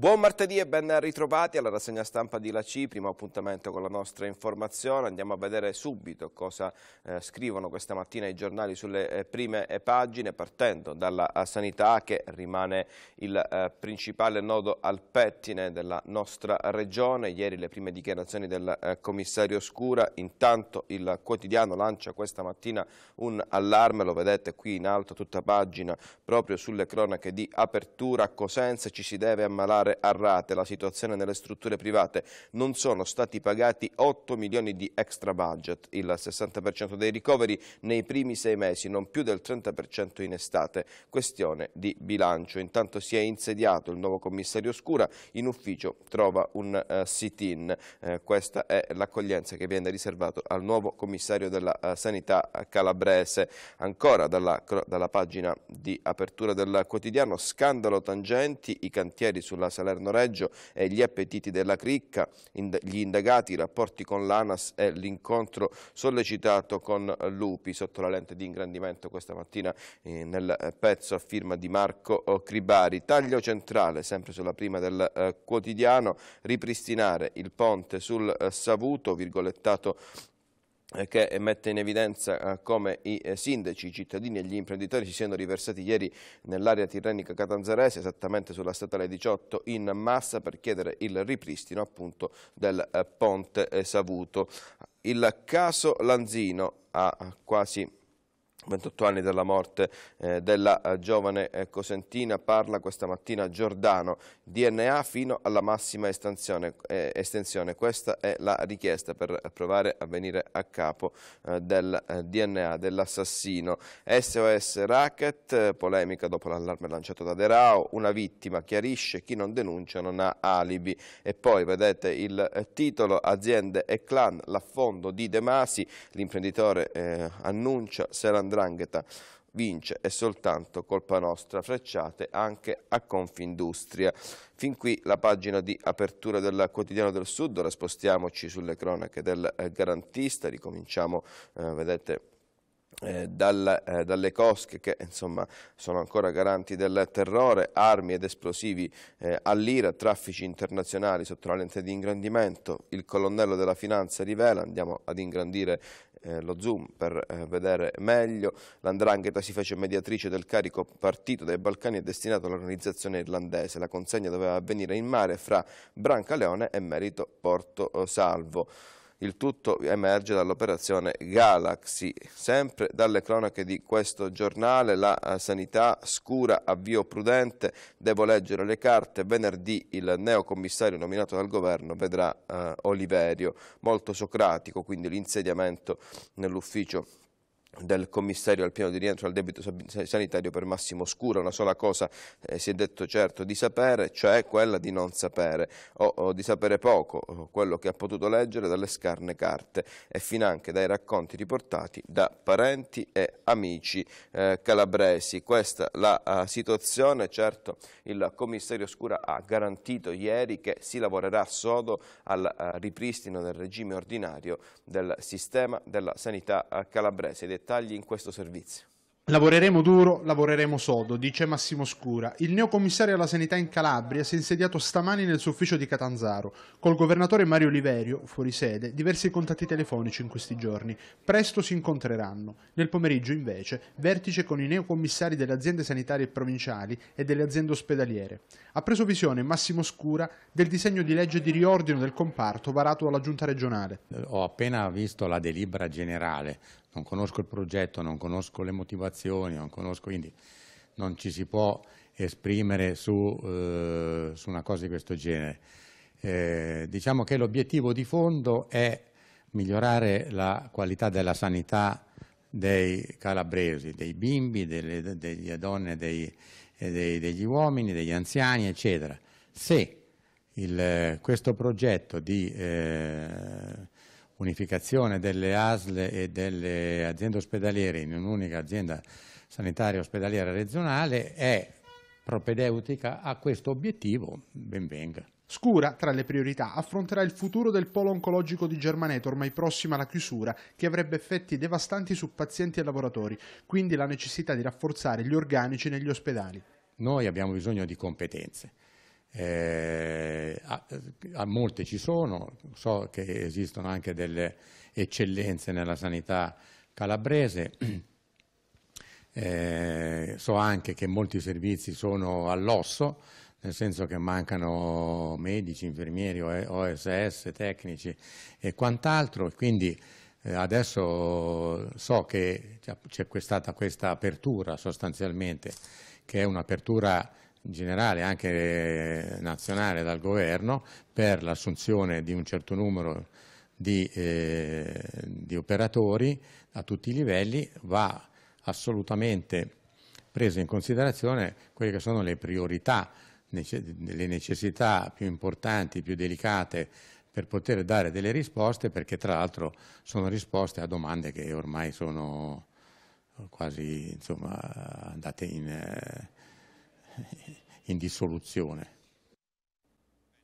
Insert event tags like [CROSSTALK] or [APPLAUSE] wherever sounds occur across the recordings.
Buon martedì e ben ritrovati alla rassegna stampa di La C, primo appuntamento con la nostra informazione. Andiamo a vedere subito cosa eh, scrivono questa mattina i giornali sulle eh, prime eh, pagine, partendo dalla eh, sanità che rimane il eh, principale nodo al pettine della nostra regione. Ieri le prime dichiarazioni del eh, commissario Scura, intanto il quotidiano lancia questa mattina un allarme, lo vedete qui in alto tutta pagina, proprio sulle cronache di apertura. A Cosenza ci si deve ammalare ricollocare a rate la situazione nelle strutture private. Non sono stati pagati 8 milioni di extra budget, il 60% dei ricoveri nei primi sei mesi, non più del 30% in estate. Questione di bilancio. Intanto si è insediato il nuovo commissario Scura, in ufficio trova un uh, sit-in. Uh, questa è l'accoglienza che viene riservata al nuovo commissario della uh, sanità calabrese. Ancora dalla, dalla pagina di apertura del quotidiano, scandalo tangenti, i cantieri sulla sanità Salerno-Reggio e gli appetiti della cricca, gli indagati, i rapporti con l'ANAS e l'incontro sollecitato con Lupi sotto la lente di ingrandimento questa mattina eh, nel pezzo a firma di Marco Cribari. Taglio centrale, sempre sulla prima del eh, quotidiano, ripristinare il ponte sul eh, Savuto, virgolettato eh, che mette in evidenza eh, come i eh, sindaci, i cittadini e gli imprenditori si siano riversati ieri nell'area tirrenica catanzarese, esattamente sulla statale 18, in massa per chiedere il ripristino appunto del ponte Savuto. Il caso Lanzino ha quasi 28 anni dalla morte eh, della eh, giovane eh, Cosentina, parla questa mattina Giordano, DNA fino alla massima eh, estensione, questa è la richiesta per provare a venire a capo del DNA dell'assassino. SOS racket, polemica dopo l'allarme lanciato da De Rao, una vittima chiarisce chi non denuncia non ha alibi e poi vedete il titolo aziende e clan, l'affondo di De Masi, l'imprenditore annuncia se l'andrà 'ndrangheta vince è soltanto colpa nostra, frecciate anche a Confindustria. Fin qui la pagina di apertura del quotidiano del Sud, ora spostiamoci sulle cronache del eh, garantista, ricominciamo, eh, vedete, eh, dal, eh, dalle cosche che insomma sono ancora garanti del terrore, armi ed esplosivi eh, all'ira, traffici internazionali sotto la lente di ingrandimento, il colonnello della finanza rivela, andiamo ad ingrandire eh, lo zoom per eh, vedere meglio. L'Andrangheta si fece mediatrice del carico partito dai Balcani e destinato all'organizzazione irlandese. La consegna doveva avvenire in mare fra Brancaleone e Merito Porto eh, Salvo. Il tutto emerge dall'operazione Galaxy. Sempre dalle cronache di questo giornale, la eh, sanità scura, avvio prudente, devo leggere le carte. Venerdì il neocommissario nominato dal governo vedrà eh, Oliverio, molto socratico, quindi l'insediamento nell'ufficio del commissario al piano di rientro al debito sanitario per Massimo Scura, una sola cosa eh, si è detto certo di sapere, cioè quella di non sapere o, o, di sapere poco, quello che ha potuto leggere dalle scarne carte e finanche dai racconti riportati da parenti e amici eh, calabresi. Questa la uh, situazione, certo il commissario Scura ha garantito ieri che si lavorerà sodo al uh, ripristino del regime ordinario del sistema della sanità uh, calabrese dettagli in questo servizio. Lavoreremo duro, lavoreremo sodo, dice Massimo Scura. Il neocommissario alla sanità in Calabria si è insediato stamani nel suo ufficio di Catanzaro. Col governatore Mario Liverio, fuori sede, diversi contatti telefonici in questi giorni. Presto si incontreranno. Nel pomeriggio, invece, vertice con i neocommissari delle aziende sanitarie provinciali e delle aziende ospedaliere. Ha preso visione Massimo Scura del disegno di legge di riordino del comparto varato dalla Giunta regionale. Ho appena visto la delibera generale non conosco il progetto, non conosco le motivazioni, non conosco, quindi non ci si può esprimere su, eh, su una cosa di questo genere. Eh, diciamo che l'obiettivo di fondo è migliorare la qualità della sanità dei calabresi, dei bimbi, delle, delle donne, dei, eh, dei, degli uomini, degli anziani, eccetera. Se il, questo progetto di eh, unificazione delle ASL e delle aziende ospedaliere in un'unica azienda sanitaria ospedaliera regionale è propedeutica a questo obiettivo, ben venga. Scura, tra le priorità, affronterà il futuro del polo oncologico di Germaneto, ormai prossima alla chiusura, che avrebbe effetti devastanti su pazienti e lavoratori, quindi la necessità di rafforzare gli organici negli ospedali. Noi abbiamo bisogno di competenze eh, a, a molte ci sono, so che esistono anche delle eccellenze nella sanità calabrese, [CLEARS THROAT] eh, so anche che molti servizi sono all'osso, nel senso che mancano medici, infermieri, OSS, tecnici e quant'altro, quindi eh, adesso so che c'è stata questa apertura sostanzialmente, che è un'apertura in generale anche eh, nazionale dal governo per l'assunzione di un certo numero di, eh, di, operatori a tutti i livelli va assolutamente preso in considerazione quelle che sono le priorità, le necessità più importanti, più delicate per poter dare delle risposte perché tra l'altro sono risposte a domande che ormai sono quasi insomma, andate in... Eh, in dissoluzione.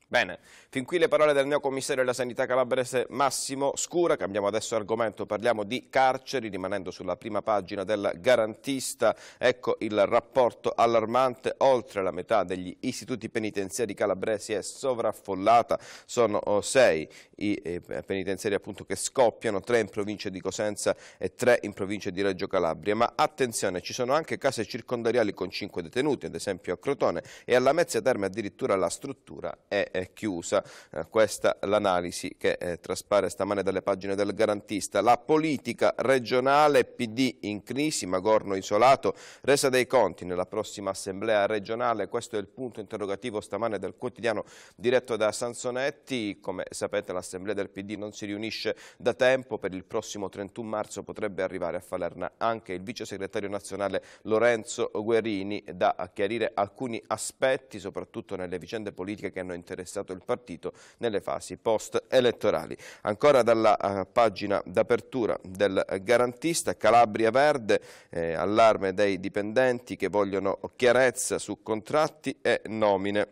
Bene, fin qui le parole del neocommissario della sanità calabrese Massimo Scura, cambiamo adesso argomento, parliamo di carceri, rimanendo sulla prima pagina del garantista, ecco il rapporto allarmante, oltre la metà degli istituti penitenziari calabresi è sovraffollata, sono oh, sei i eh, penitenziari appunto che scoppiano, tre in provincia di Cosenza e tre in provincia di Reggio Calabria, ma attenzione, ci sono anche case circondariali con cinque detenuti, ad esempio a Crotone e alla Mezzia Terme addirittura la struttura è è chiusa. Eh, questa l'analisi che eh, traspare stamane dalle pagine del garantista. La politica regionale PD in crisi, Magorno isolato, resa dei conti nella prossima assemblea regionale. Questo è il punto interrogativo stamane del quotidiano diretto da Sansonetti. Come sapete l'assemblea del PD non si riunisce da tempo, per il prossimo 31 marzo potrebbe arrivare a Falerna anche il vice segretario nazionale Lorenzo Guerini da chiarire alcuni aspetti, soprattutto nelle vicende politiche che hanno interessato stato il partito nelle fasi post-elettorali. Ancora dalla eh, pagina d'apertura del garantista Calabria Verde, eh, allarme dei dipendenti che vogliono chiarezza su contratti e nomine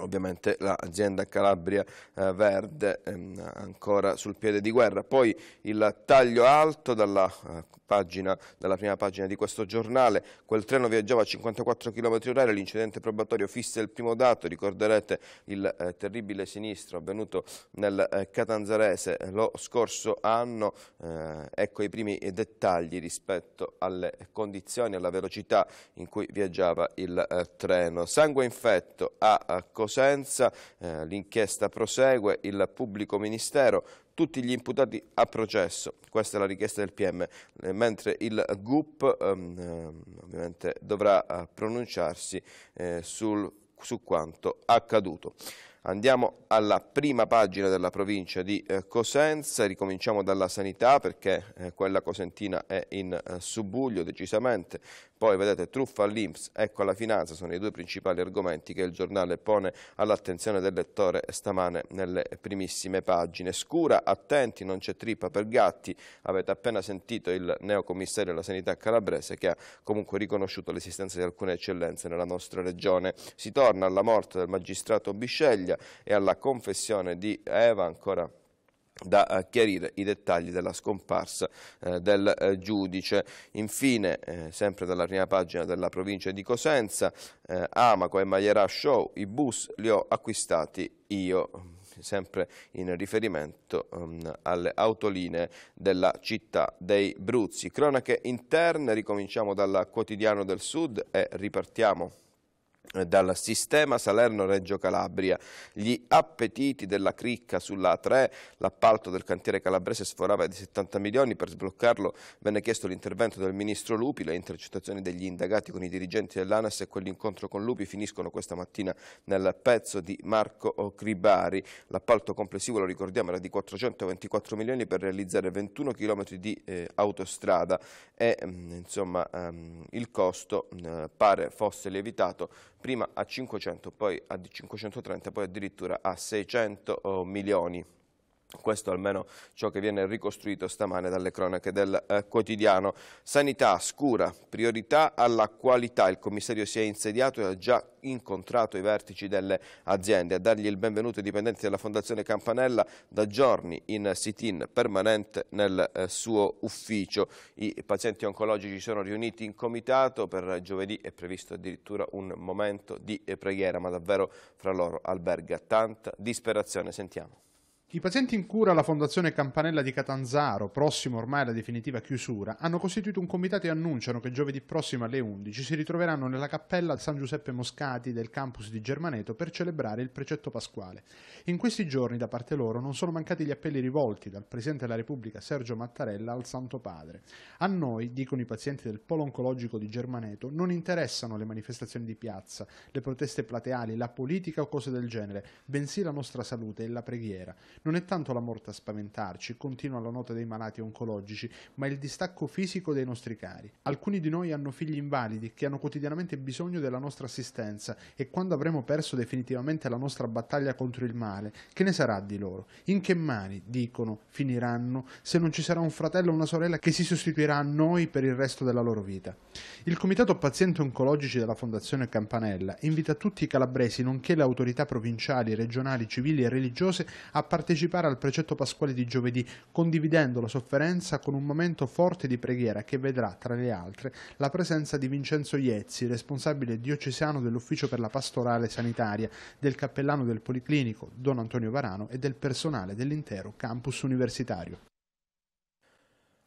ovviamente l'azienda Calabria eh, Verde ehm, ancora sul piede di guerra. Poi il taglio alto dalla, eh, pagina, dalla prima pagina di questo giornale, quel treno viaggiava a 54 km h l'incidente probatorio fissa il primo dato, ricorderete il eh, terribile sinistro avvenuto nel eh, Catanzarese eh, lo scorso anno, eh, ecco i primi dettagli rispetto alle condizioni, alla velocità in cui viaggiava il treno. Sangue infetto a, a Cosenza, eh, l'inchiesta prosegue, il pubblico ministero tutti gli imputati a processo, questa è la richiesta del PM, eh, mentre il GUP ehm, ehm, ovviamente dovrà eh, pronunciarsi eh, sul, su quanto accaduto. Andiamo alla prima pagina della provincia di eh, Cosenza, ricominciamo dalla sanità perché eh, quella cosentina è in subbuglio decisamente, poi vedete truffa all'Inps, ecco alla finanza, sono i due principali argomenti che il giornale pone all'attenzione del lettore stamane nelle primissime pagine. Scura, attenti, non c'è trippa per gatti, avete appena sentito il neocommissario della sanità calabrese che ha comunque riconosciuto l'esistenza di alcune eccellenze nella nostra regione. Si torna alla morte del magistrato Bisceglia e alla confessione di Eva ancora da eh, chiarire i dettagli della scomparsa eh, del eh, giudice. Infine, eh, sempre dalla prima pagina della provincia di Cosenza, eh, Amaco e Maglierà Show, i bus li ho acquistati io sempre in riferimento um, alle autoline della città dei Bruzzi. Cronache interne, ricominciamo dal quotidiano del Sud e ripartiamo dal sistema Salerno-Reggio Calabria. Gli appetiti della cricca sulla A3, l'appalto del cantiere calabrese sforava di 70 milioni, per sbloccarlo venne chiesto l'intervento del ministro Lupi, le intercettazioni degli indagati con i dirigenti dell'ANAS e quell'incontro con Lupi finiscono questa mattina nel pezzo di Marco Cribari. L'appalto complessivo, lo ricordiamo, era di 424 milioni per realizzare 21 km di eh, autostrada e mh, mm, insomma, mh, ehm, il costo mh, eh, pare fosse lievitato prima a 500, poi a 530, poi addirittura a 600 milioni. Questo almeno ciò che viene ricostruito stamane dalle cronache del eh, quotidiano. Sanità, scura, priorità alla qualità. Il commissario si è insediato e ha già incontrato i vertici delle aziende. A dargli il benvenuto i dipendenti della Fondazione Campanella da giorni in sit-in permanente nel eh, suo ufficio. I pazienti oncologici sono riuniti in comitato. Per giovedì è previsto addirittura un momento di eh, preghiera, ma davvero fra loro alberga tanta disperazione. Sentiamo. I pazienti in cura alla Fondazione Campanella di Catanzaro, prossimo ormai alla definitiva chiusura, hanno costituito un comitato e annunciano che giovedì prossimo alle 11 si ritroveranno nella cappella San Giuseppe Moscati del campus di Germaneto per celebrare il precetto pasquale. In questi giorni, da parte loro, non sono mancati gli appelli rivolti dal Presidente della Repubblica Sergio Mattarella al Santo Padre. A noi, dicono i pazienti del polo oncologico di Germaneto, non interessano le manifestazioni di piazza, le proteste plateali, la politica o cose del genere, bensì la nostra salute e la preghiera. Non è tanto la morte a spaventarci, continua la nota dei malati oncologici, ma il distacco fisico dei nostri cari. Alcuni di noi hanno figli invalidi che hanno quotidianamente bisogno della nostra assistenza e quando avremo perso definitivamente la nostra battaglia contro il male, che ne sarà di loro? In che mani, dicono, finiranno se non ci sarà un fratello o una sorella che si sostituirà a noi per il resto della loro vita? Il Comitato Pazienti Oncologici della Fondazione Campanella invita tutti i calabresi, nonché le autorità provinciali, regionali, civili e religiose a partecipare partecipare al precetto pasquale di giovedì, condividendo la sofferenza con un momento forte di preghiera che vedrà, tra le altre, la presenza di Vincenzo Iezzi, responsabile diocesano dell'Ufficio per la Pastorale Sanitaria, del cappellano del Policlinico, Don Antonio Varano e del personale dell'intero campus universitario.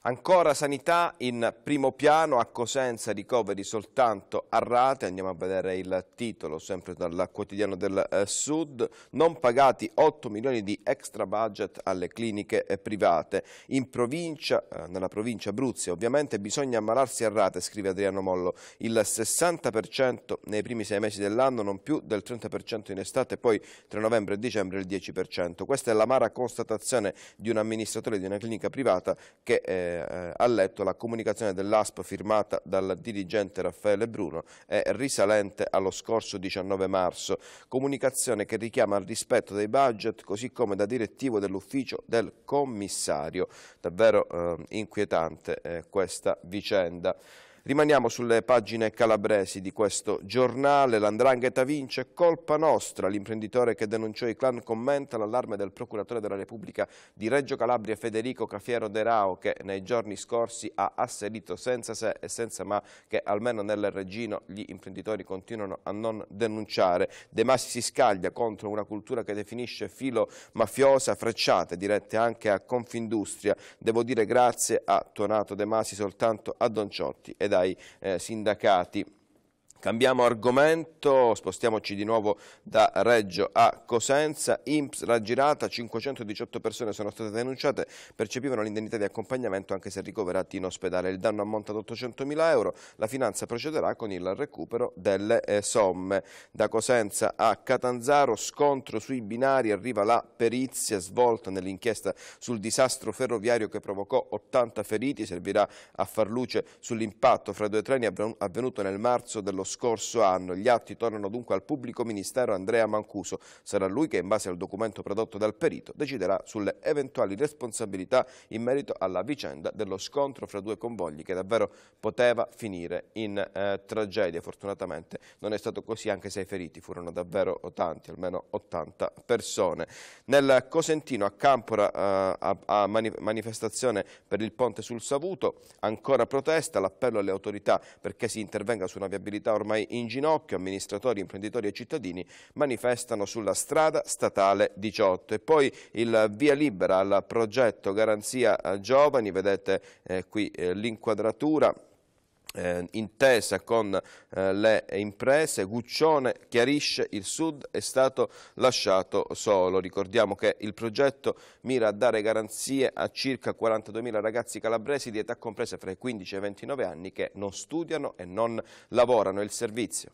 Ancora sanità in primo piano, a Cosenza ricoveri soltanto a rate, andiamo a vedere il titolo sempre dal quotidiano del eh, Sud, non pagati 8 milioni di extra budget alle cliniche eh, private. In provincia, eh, nella provincia Abruzia ovviamente bisogna ammalarsi a rate, scrive Adriano Mollo, il 60% nei primi sei mesi dell'anno, non più del 30% in estate, poi tra novembre e dicembre il 10%. Questa è l'amara constatazione di un amministratore di una clinica privata che eh, ha letto la comunicazione dell'ASP firmata dal dirigente Raffaele Bruno e risalente allo scorso 19 marzo, comunicazione che richiama al rispetto dei budget così come da direttivo dell'ufficio del commissario. Davvero eh, inquietante eh, questa vicenda. Rimaniamo sulle pagine calabresi di questo giornale. L'andrangheta vince, colpa nostra. L'imprenditore che denunciò i clan commenta l'allarme del procuratore della Repubblica di Reggio Calabria Federico Cafiero De Rao che nei giorni scorsi ha asserito senza se e senza ma che almeno nel Regino gli imprenditori continuano a non denunciare. De Masi si scaglia contro una cultura che definisce filo mafiosa, frecciate dirette anche a Confindustria. Devo dire grazie a Tonato De Masi soltanto a Don Ciotti ed a dai eh, sindacati. Cambiamo argomento, spostiamoci di nuovo da Reggio a Cosenza. IMPS raggirata, 518 persone sono state denunciate, percepivano l'indennità di accompagnamento anche se ricoverati in ospedale. Il danno ammonta ad 800.000 euro, la finanza procederà con il recupero delle eh, somme. Da Cosenza a Catanzaro, scontro sui binari, arriva la perizia svolta nell'inchiesta sul disastro ferroviario che provocò 80 feriti. Servirà a far luce sull'impatto fra due treni avvenuto nel marzo dello scorso anno. Gli atti tornano dunque al pubblico ministero Andrea Mancuso. Sarà lui che, in base al documento prodotto dal perito, deciderà sulle eventuali responsabilità in merito alla vicenda dello scontro fra due convogli che davvero poteva finire in eh, tragedia. Fortunatamente non è stato così anche se i feriti furono davvero tanti, almeno 80 persone. Nel Cosentino a Campora eh, a, a mani manifestazione per il ponte sul Savuto, ancora protesta, l'appello alle autorità perché si intervenga su una viabilità ormai in ginocchio, amministratori, imprenditori e cittadini manifestano sulla strada statale 18. E poi il via libera al progetto Garanzia eh, Giovani, vedete eh, qui eh, l'inquadratura eh, intesa con eh, le imprese, Guccione chiarisce il Sud è stato lasciato solo. Ricordiamo che il progetto mira a dare garanzie a circa 42.000 ragazzi calabresi di età compresa fra i 15 e i 29 anni che non studiano e non lavorano. Il servizio.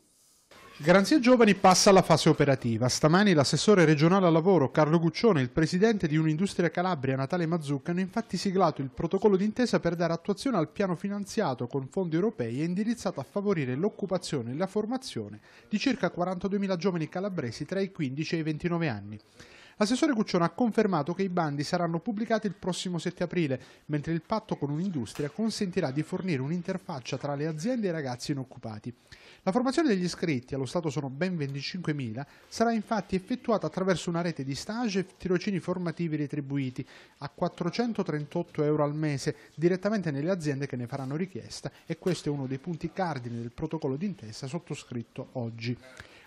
Garanzia Giovani passa alla fase operativa. Stamani l'assessore regionale al lavoro Carlo Guccione e il presidente di Un'Industria Calabria Natale Mazzucca hanno infatti siglato il protocollo d'intesa per dare attuazione al piano finanziato con fondi europei e indirizzato a favorire l'occupazione e la formazione di circa 42.000 giovani calabresi tra i 15 e i 29 anni. L'assessore Guccione ha confermato che i bandi saranno pubblicati il prossimo 7 aprile, mentre il patto con un'industria consentirà di fornire un'interfaccia tra le aziende e i ragazzi inoccupati. La formazione degli iscritti, allo Stato sono ben 25.000, sarà infatti effettuata attraverso una rete di stage e tirocini formativi retribuiti a 438 euro al mese direttamente nelle aziende che ne faranno richiesta e questo è uno dei punti cardine del protocollo d'intesa sottoscritto oggi.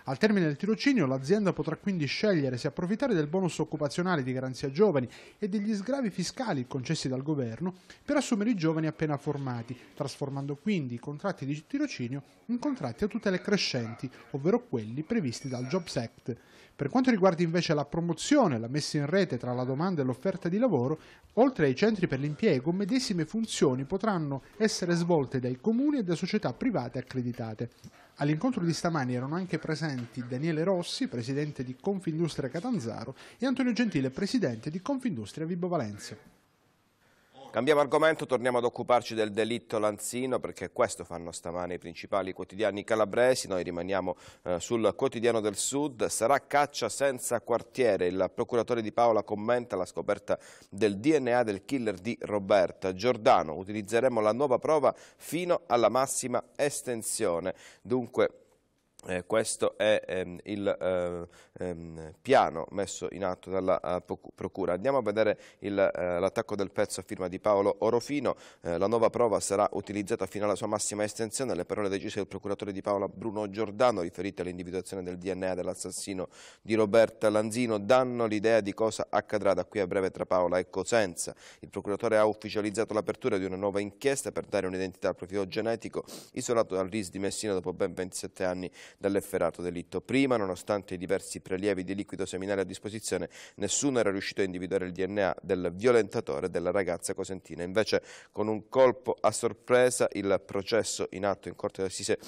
Al termine del tirocinio l'azienda potrà quindi scegliere se approfittare del bonus occupazionale di garanzia giovani e degli sgravi fiscali concessi dal governo per assumere i giovani appena formati, trasformando quindi i contratti di tirocinio in contratti a tutele crescenti, ovvero quelli previsti dal Jobs Act. Per quanto riguarda invece la promozione, la messa in rete tra la domanda e l'offerta di lavoro, oltre ai centri per l'impiego, medesime funzioni potranno essere svolte dai comuni e da società private accreditate. All'incontro di stamani erano anche presenti Daniele Rossi, presidente di Confindustria Catanzaro, e Antonio Gentile, presidente di Confindustria Vibo Valencia. Cambiamo argomento, torniamo ad occuparci del delitto Lanzino perché questo fanno stamane i principali quotidiani calabresi, noi rimaniamo eh, sul quotidiano del sud, sarà caccia senza quartiere, il procuratore di Paola commenta la scoperta del DNA del killer di Roberta Giordano, utilizzeremo la nuova prova fino alla massima estensione, dunque... Eh, questo è ehm, il eh, ehm, piano messo in atto dalla uh, Procura. Andiamo a vedere eh, l'attacco uh, del pezzo a firma di Paolo Orofino. Uh, la nuova prova sarà utilizzata fino alla sua massima estensione. Le parole decise del procuratore di Paola Bruno Giordano riferite all'individuazione del DNA dell'assassino di Roberta Lanzino danno l'idea di cosa accadrà da qui a breve tra Paola e Cosenza. Il procuratore ha ufficializzato l'apertura di una nuova inchiesta per dare un'identità al profilo genetico isolato dal RIS di Messina dopo ben 27 anni dall'efferato delitto. Prima, nonostante i diversi prelievi di liquido seminale a disposizione, nessuno era riuscito a individuare il DNA del violentatore della ragazza cosentina. Invece, con un colpo a sorpresa, il processo in atto in Corte d'Assise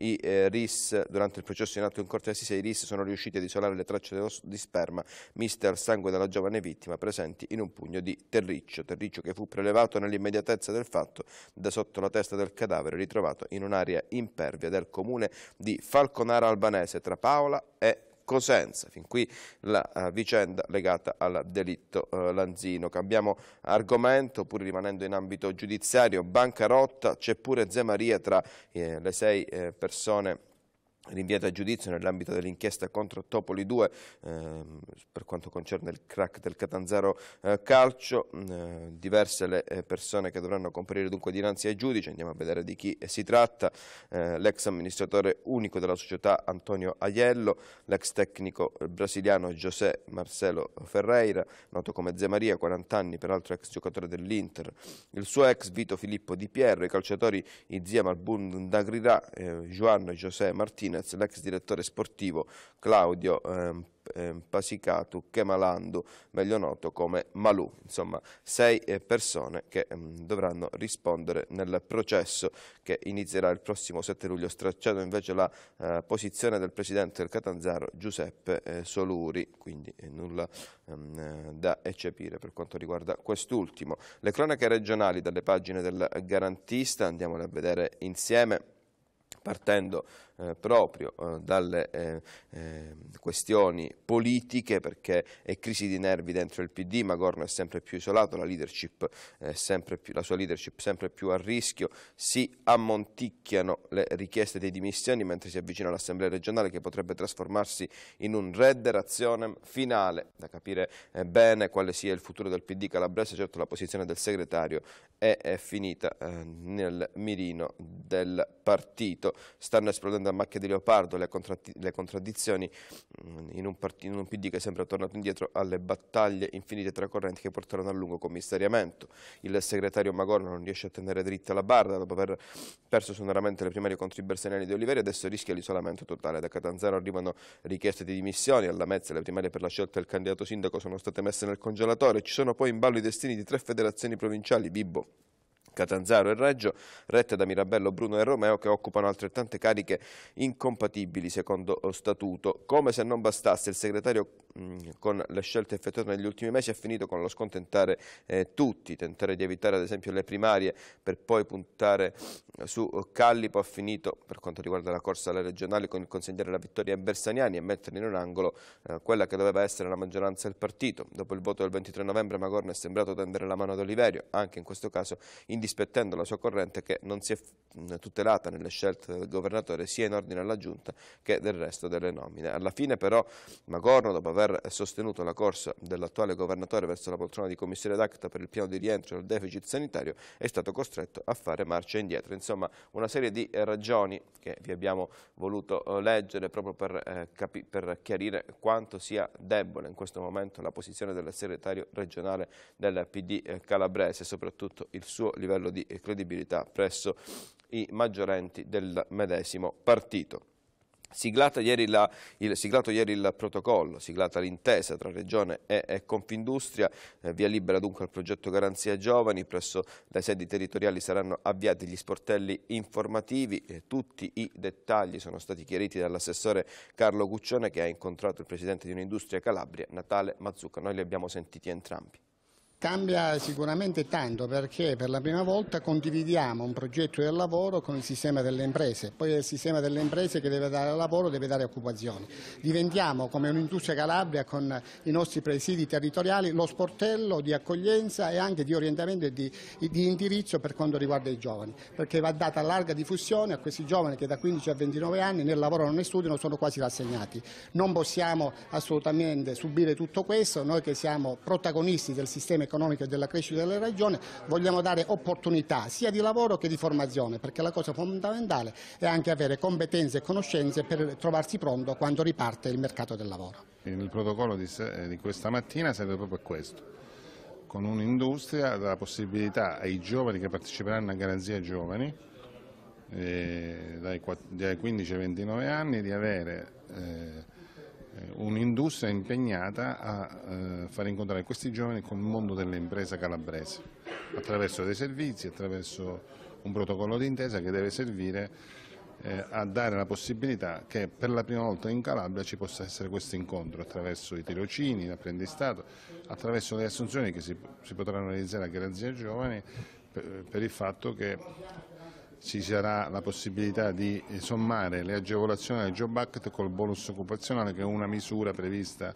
i eh, RIS, durante il processo in atto in Corte Assise, i RIS sono riusciti ad isolare le tracce di sperma miste al sangue della giovane vittima presenti in un pugno di terriccio, terriccio che fu prelevato nell'immediatezza del fatto da sotto la testa del cadavere ritrovato in un'area impervia del comune di Falconara Albanese tra Paola e Cosenza. Fin qui la eh, vicenda legata al delitto eh, Lanzino. Cambiamo argomento, pur rimanendo in ambito giudiziario, bancarotta, c'è pure Zemaria tra eh, le sei persone rinviato a giudizio nell'ambito dell'inchiesta contro Topoli 2 eh, per quanto concerne il crack del Catanzaro eh, Calcio mm, eh, diverse le eh, persone che dovranno comparire dunque dinanzi ai giudici andiamo a vedere di chi eh, si tratta eh, l'ex amministratore unico della società Antonio Aiello l'ex tecnico brasiliano José Marcelo Ferreira noto come Zé Maria 40 anni peraltro ex giocatore dell'Inter il suo ex Vito Filippo Di Pierro i calciatori Izia Malbun Dagrirà Juan José Martino Martinez, l'ex direttore sportivo Claudio ehm, ehm, Pasicatu Kemalandu, meglio noto come Malù. Insomma, sei eh, persone che ehm, dovranno rispondere nel processo che inizierà il prossimo 7 luglio, stracciato invece la eh, posizione del presidente del Catanzaro Giuseppe eh, Soluri, quindi nulla da eccepire per quanto riguarda quest'ultimo. Le cronache regionali dalle pagine del garantista, andiamole a vedere insieme partendo eh, proprio eh, dalle eh, eh, questioni politiche perché è crisi di nervi dentro il PD, Magorno è sempre più isolato, la, eh, più, la sua leadership è sempre più a rischio, si ammonticchiano le richieste dei dimissioni mentre si avvicina l'assemblea regionale che potrebbe trasformarsi in un redderazionem finale, da capire bene quale sia il futuro del PD calabrese, certo la posizione del segretario è, è finita nel mirino del partito, stanno esplodendo a macchia di leopardo le, le contraddizioni mm, in un, in un, PD che sembra tornato indietro alle battaglie infinite tra correnti che porteranno a lungo commissariamento. Il segretario Magorno non riesce a tenere dritta la barra dopo aver perso sonoramente le primarie contro i bersenani di Oliveri adesso rischia l'isolamento totale. Da Catanzaro arrivano richieste di dimissioni, alla Mezza le primarie per la scelta del candidato sindaco sono state messe nel congelatore, ci sono poi in ballo i destini di tre federazioni provinciali, Bibbo, Catanzaro e Reggio, rette da Mirabello, Bruno e Romeo, che occupano altrettante cariche incompatibili secondo statuto. Come se non bastasse, il segretario mm, con le scelte effettuate negli ultimi mesi ha finito con lo scontentare eh, tutti, tentare di evitare ad esempio le primarie per poi puntare su Callipo, ha finito per quanto riguarda la corsa alle regionali con il consegnare la vittoria a Bersaniani e mettere in un angolo eh, quella che doveva essere la maggioranza del partito. Dopo il voto del 23 novembre Magorno è sembrato tendere la mano ad Oliverio, anche in questo caso in indispettendo la sua corrente che non si è tutelata nelle scelte del governatore sia in ordine alla giunta che del resto delle nomine. Alla fine però Magorno, dopo aver sostenuto la corsa dell'attuale governatore verso la poltrona di commissario d'acta per il piano di rientro del deficit sanitario, è stato costretto a fare marcia indietro. Insomma, una serie di eh, ragioni che vi abbiamo voluto eh, leggere proprio per, eh, per chiarire quanto sia debole in questo momento la posizione del segretario regionale del PD eh, calabrese, soprattutto il suo livello livello di credibilità presso i maggiorenti del medesimo partito. Siglato ieri, la, il, siglato ieri, il, protocollo, siglata l'intesa tra Regione e, e Confindustria, eh, via libera dunque al progetto Garanzia Giovani, presso le sedi territoriali saranno avviati gli sportelli informativi, eh, tutti i dettagli sono stati chiariti dall'assessore Carlo Guccione che ha incontrato il presidente di un'industria Calabria, Natale Mazzucca, noi li abbiamo sentiti entrambi. Cambia sicuramente tanto perché per la prima volta condividiamo un progetto del lavoro con il sistema delle imprese, poi è il sistema delle imprese che deve dare lavoro, deve dare occupazione. Diventiamo come un'industria Calabria con i nostri presidi territoriali lo sportello di accoglienza e anche di orientamento e di, di indirizzo per quanto riguarda i giovani, perché va data larga diffusione a questi giovani che da 15 a 29 anni né lavorano né studiano sono quasi rassegnati. Non possiamo assolutamente subire tutto questo, noi che siamo protagonisti del sistema economico economica e della crescita della regione, vogliamo dare opportunità sia di lavoro che di formazione, perché la cosa fondamentale è anche avere competenze e conoscenze per trovarsi pronto quando riparte il mercato del lavoro. Il protocollo di, questa mattina serve proprio a questo con un'industria la possibilità ai giovani che parteciperanno a Garanzia Giovani eh, dai 15 ai 29 anni di avere eh, un'industria impegnata a eh, far incontrare questi giovani con il mondo delle imprese calabrese, attraverso dei servizi, attraverso un protocollo d'intesa che deve servire eh, a dare la possibilità che per la prima volta in Calabria ci possa essere questo incontro attraverso i tirocini, l'apprendistato, attraverso le assunzioni che si, si potranno realizzare anche le aziende giovani per, per il fatto che ci sarà la possibilità di sommare le agevolazioni del Job Act col bonus occupazionale che è una misura prevista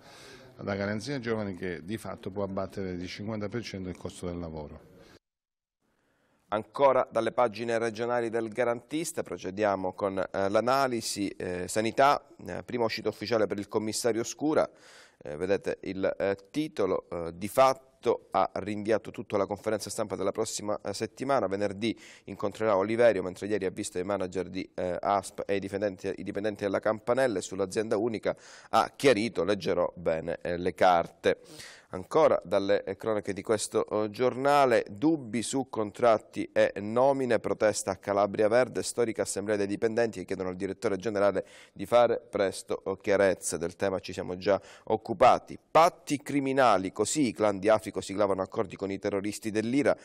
da garanzia giovani che di fatto può abbattere di 50% il costo del lavoro. Ancora dalle pagine regionali del garantista procediamo con eh, l'analisi eh, sanità, eh, prima uscita ufficiale per il commissario Scura, eh, vedete il eh, titolo eh, di fatto Benedetto ha rinviato tutto alla conferenza stampa della prossima eh, settimana. Venerdì incontrerà Oliverio, mentre ieri ha visto i manager di eh, ASP e i dipendenti, i dipendenti, della Campanella e sull'azienda unica ha chiarito, leggerò bene eh, le carte. Ancora dalle cronache di questo eh, giornale, dubbi su contratti e nomine, protesta a Calabria Verde, storica assemblea dei dipendenti che chiedono al direttore generale di fare presto eh, chiarezza. Del tema ci siamo già occupati. Patti criminali, così i clan di Africo siglavano accordi con i terroristi dell'Ira.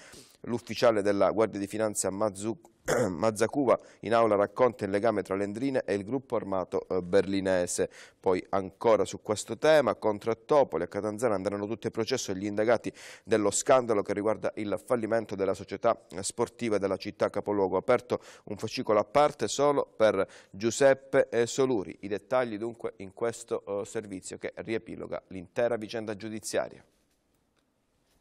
L'ufficiale della Guardia di Finanza Mazzucco [CLEARS THROAT] Mazzacuva in aula racconta il legame tra l'Endrina e il gruppo armato eh, berlinese. Poi ancora su questo tema, contro a Topoli, a Catanzaro andranno tutti a processo gli indagati dello scandalo che riguarda il fallimento della società eh, sportiva della città capoluogo. Aperto un fascicolo a parte solo per Giuseppe eh, Soluri. I dettagli dunque in questo servizio che riepiloga l'intera vicenda giudiziaria.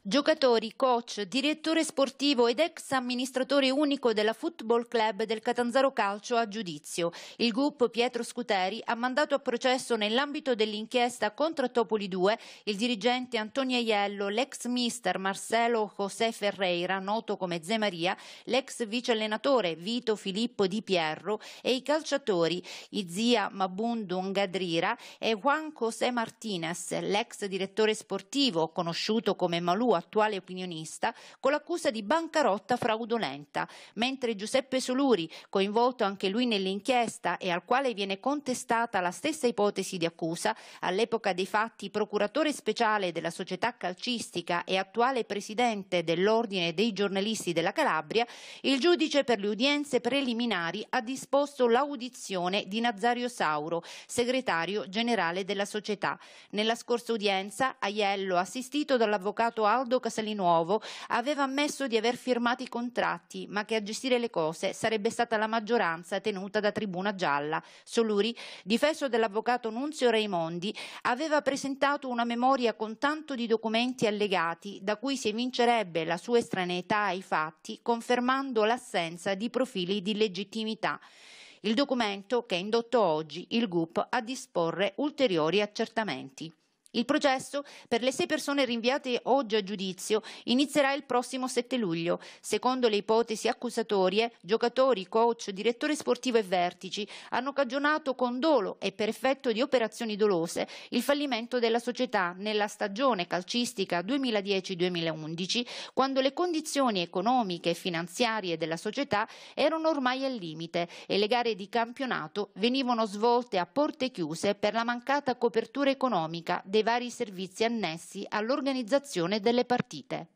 Giocatori, coach, direttore sportivo ed ex amministratore unico della Football Club del Catanzaro Calcio a giudizio. Il gruppo Pietro Scuteri ha mandato a processo nell'ambito dell'inchiesta contro Topoli 2 il dirigente Antonio Aiello, l'ex mister Marcelo José Ferreira, noto come Zé Maria, l'ex vice allenatore Vito Filippo Di Pierro e i calciatori Izia Mabundu Ngadrira e Juan José Martinez, l'ex direttore sportivo conosciuto come Malu attuale opinionista, con l'accusa di bancarotta fraudolenta, mentre Giuseppe Soluri, coinvolto anche lui nell'inchiesta e al quale viene contestata la stessa ipotesi di accusa, all'epoca dei fatti procuratore speciale della società calcistica e attuale presidente dell'Ordine dei giornalisti della Calabria, il giudice per le udienze preliminari ha disposto l'audizione di Nazario Sauro, segretario generale della società. Nella scorsa udienza Aiello, assistito dall'avvocato Augusto Aldo Casalinuovo aveva ammesso di aver firmato i contratti, ma che a gestire le cose sarebbe stata la maggioranza tenuta da Tribuna Gialla. Soluri, difeso dall'avvocato Nunzio Raimondi, aveva presentato una memoria con tanto di documenti allegati da cui si evincerebbe la sua estraneità ai fatti, confermando l'assenza di profili di legittimità il documento che ha indotto oggi il GUP a disporre ulteriori accertamenti. Il processo per le sei persone rinviate oggi a giudizio inizierà il prossimo 7 luglio. Secondo le ipotesi accusatorie, giocatori, coach, direttore sportivo e vertici hanno cagionato con dolo e per effetto di operazioni dolose il fallimento della società nella stagione calcistica 2010-2011, quando le condizioni economiche e finanziarie della società erano ormai al limite e le gare di campionato venivano svolte a porte chiuse per la mancata copertura economica dei vari servizi annessi all'organizzazione delle partite.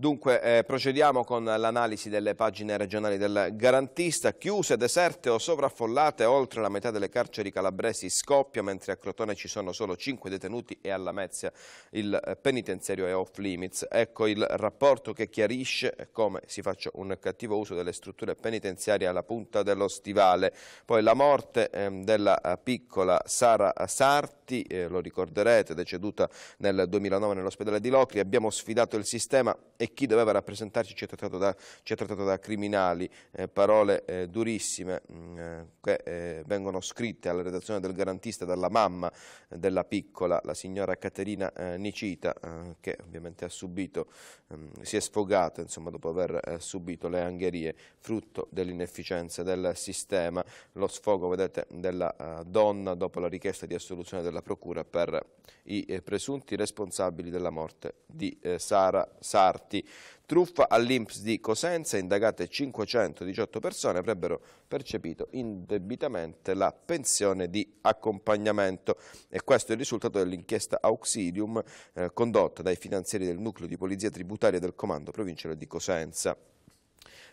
Dunque eh, procediamo con l'analisi delle pagine regionali del garantista. Chiuse, deserte o sovraffollate, oltre la metà delle carceri calabresi scoppia, mentre a Crotone ci sono solo 5 detenuti e alla Mezia il eh, penitenziario è off limits. Ecco il rapporto che chiarisce eh, come si faccia un cattivo uso delle strutture penitenziarie alla punta dello stivale. Poi la morte ehm, eh, della piccola Sara Sarti, eh, lo ricorderete, deceduta nel 2009 nell'ospedale di Locri. Abbiamo sfidato il sistema e chi doveva rappresentarci ci ha trattato da, ha trattato da criminali, eh, parole eh, durissime mh, mm, eh, che eh, vengono scritte alla redazione del Garantista dalla mamma eh, della piccola, la signora Caterina Nicita, che ovviamente ha subito, mh, mm, si è sfogata insomma, dopo aver subito le angherie, frutto dell'inefficienza del sistema, lo sfogo vedete, della donna dopo la richiesta di assoluzione della Procura per i presunti responsabili della morte di Sara Sarti truffa all'Inps di Cosenza, indagate 518 persone avrebbero percepito indebitamente la pensione di accompagnamento e questo è il risultato dell'inchiesta Auxilium eh, condotta dai finanzieri del nucleo di polizia tributaria del comando provinciale di Cosenza.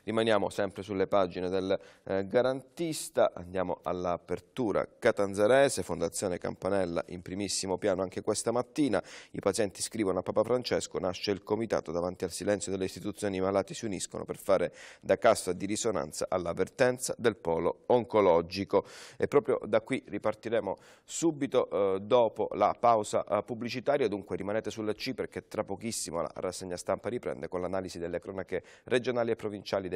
Rimaniamo sempre sulle pagine del eh, garantista, andiamo all'apertura catanzarese, Fondazione Campanella in primissimo piano anche questa mattina, i pazienti scrivono a Papa Francesco, nasce il comitato davanti al silenzio delle istituzioni, i malati si uniscono per fare da cassa di risonanza all'avvertenza del polo oncologico. E proprio da qui ripartiremo subito eh, dopo la pausa eh, pubblicitaria, dunque rimanete sulla C perché tra pochissimo la rassegna stampa riprende con l'analisi delle cronache regionali e provinciali dei